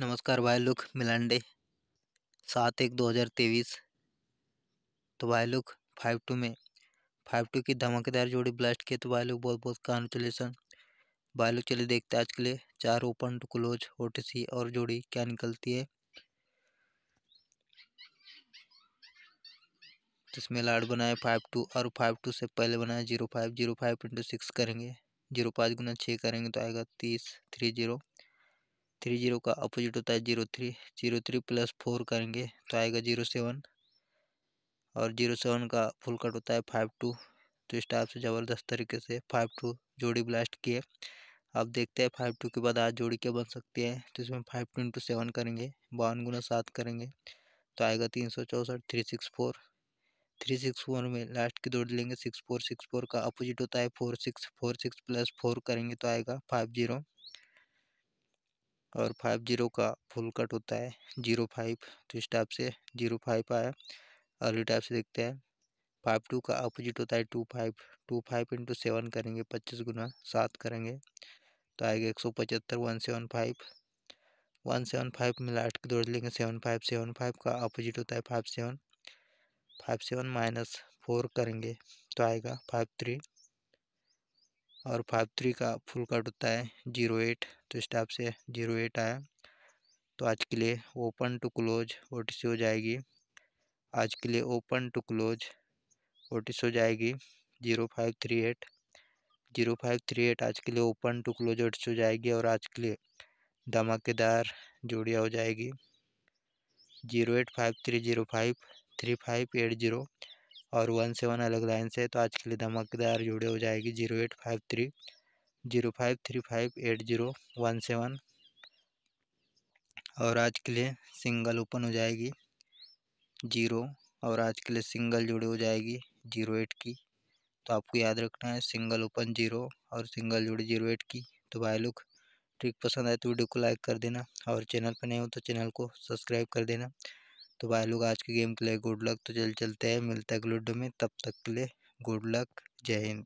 नमस्कार भाई लुक मिलांडे सात एक दो हज़ार तेईस तो भाई लुक फाइव टू में फाइव टू की धमाकेदार जोड़ी ब्लास्ट किए तो भाई लुक बहुत बहुत कॉन्ग्रेचुलेसन भाई लुक चलिए देखते हैं आज के लिए चार ओपन टू क्लोज ओ और जोड़ी क्या निकलती है तो इसमें लाड बनाए फाइव टू और फाइव टू से पहले बनाए zero five zero five into six करेंगे जीरो पाँच गुना छः करेंगे तो आएगा तीस थ्री जीरो थ्री जीरो का अपोजिट होता है zero three zero three plus four करेंगे तो आएगा जीरो सेवन और जीरो सेवन का फुल कट होता है फाइव टू तो इस टाइप से ज़बरदस्त तरीके से फाइव टू जोड़ी ब्लास्ट किए अब देखते हैं फाइव टू के बाद आज जोड़ी क्या बन सकती है तो इसमें फाइव टू इंटू सेवन करेंगे बावन गुना सात करेंगे तो आएगा तीन सौ चौंसठ three six four three six four में लास्ट की दौड़ लेंगे सिक्स फोर सिक्स फोर का अपोजिट होता है four six four six plus four करेंगे तो आएगा फाइव जीरो और फाइव जीरो का फुल कट होता है जीरो फाइव तो इस टाइप से जीरो फाइव आया अगली टाइप से देखते हैं फाइव टू का अपोजिट होता है two five two five into seven करेंगे पच्चीस गुना सात करेंगे तो आएगा एक सौ पचहत्तर one seven five one seven five मिला आठ के दौड़ लेंगे सेवन फाइव सेवन फाइव का अपोजिट होता है five seven five seven minus four करेंगे तो आएगा फाइव थ्री और फाइव थ्री का फुल कट होता है जीरो एट तो स्टाफ से जीरो एट आया तो आज के लिए ओपन टू क्लोज ओ हो जाएगी आज के लिए ओपन टू क्लोज ओ हो जाएगी zero five three eight zero five three eight आज के लिए ओपन टू क्लोज ओ हो जाएगी और आज के लिए धमाकेदार जोड़िया हो जाएगी zero eight five three zero five three five eight zero और वन सेवन अलग लाइन से है तो आज के लिए धमाकेदार जुड़े हो जाएगी zero eight five three zero five three five eight zero one seven और आज के लिए सिंगल ओपन हो जाएगी जीरो और आज के लिए सिंगल जुड़े हो जाएगी जीरो एट की तो आपको याद रखना है सिंगल ओपन जीरो और सिंगल जुड़े जीरो एट की तो भाई लोग ट्रिक पसंद आए तो वीडियो को लाइक कर देना और चैनल पर नहीं हो तो चैनल को सब्सक्राइब कर देना तो भाई लोग आज के गेम के लिए गुड लक तो जल्द चलते हैं मिलते हैं अगले वीडियो में तब तक के लिए गुड लक जय हिंद